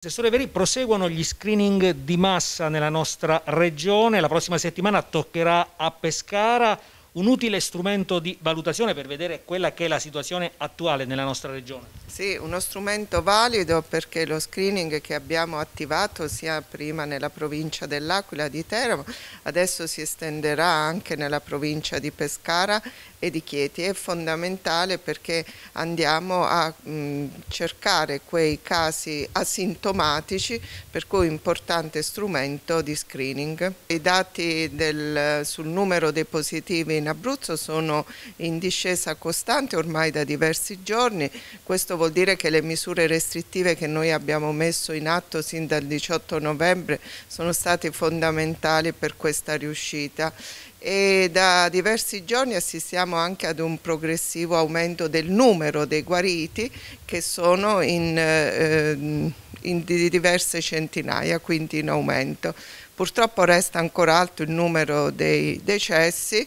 Assessore Veri, proseguono gli screening di massa nella nostra regione, la prossima settimana toccherà a Pescara, un utile strumento di valutazione per vedere quella che è la situazione attuale nella nostra regione. Sì, uno strumento valido perché lo screening che abbiamo attivato sia prima nella provincia dell'Aquila di Teramo, adesso si estenderà anche nella provincia di Pescara e di Chieti, è fondamentale perché andiamo a mh, mm, cercare quei casi asintomatici per cui importante strumento di screening. I dati del, sul numero dei positivi in Abruzzo sono in discesa costante ormai da diversi giorni, questo vuol dire che le misure restrittive che noi abbiamo messo in atto sin dal 18 novembre sono state fondamentali per questa riuscita e da diversi giorni assistiamo anche ad un progressivo aumento del numero dei guariti che sono in, eh, in diverse centinaia, quindi in aumento. Purtroppo resta ancora alto il numero dei decessi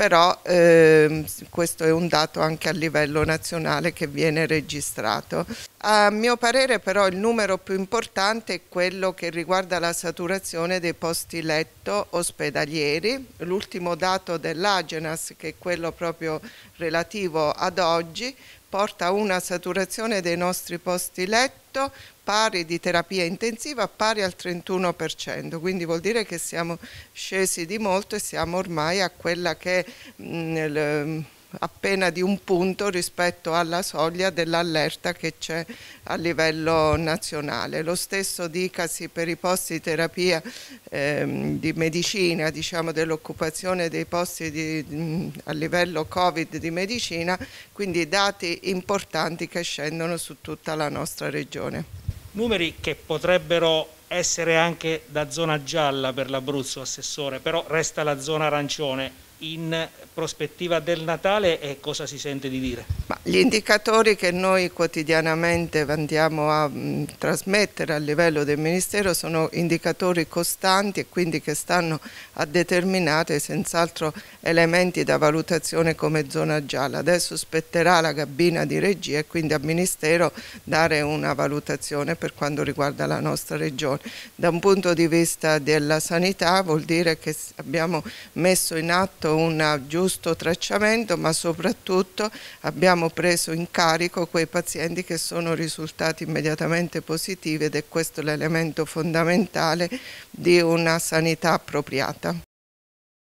però eh, questo è un dato anche a livello nazionale che viene registrato. A mio parere però il numero più importante è quello che riguarda la saturazione dei posti letto ospedalieri, l'ultimo dato dell'Agenas che è quello proprio relativo ad oggi porta a una saturazione dei nostri posti letto pari di terapia intensiva pari al 31%, quindi vuol dire che siamo scesi di molto e siamo ormai a quella che... Mh, appena di un punto rispetto alla soglia dell'allerta che c'è a livello nazionale. Lo stesso dicasi per i posti di terapia ehm, di medicina, diciamo dell'occupazione dei posti di, mh, a livello Covid di medicina, quindi dati importanti che scendono su tutta la nostra regione. Numeri che potrebbero essere anche da zona gialla per l'Abruzzo, Assessore, però resta la zona arancione in prospettiva del Natale e cosa si sente di dire? Ma gli indicatori che noi quotidianamente andiamo a mh, mm, trasmettere a livello del Ministero sono indicatori costanti e quindi che stanno a determinare senz'altro elementi da valutazione come zona gialla. Adesso spetterà la cabina di regia e quindi al Ministero dare una valutazione per quanto riguarda la nostra regione. Da un punto di vista della sanità vuol dire che abbiamo messo in atto una giusta giusto tracciamento, ma soprattutto abbiamo preso in carico quei pazienti che sono risultati immediatamente positivi ed è questo l'elemento fondamentale di una sanità appropriata.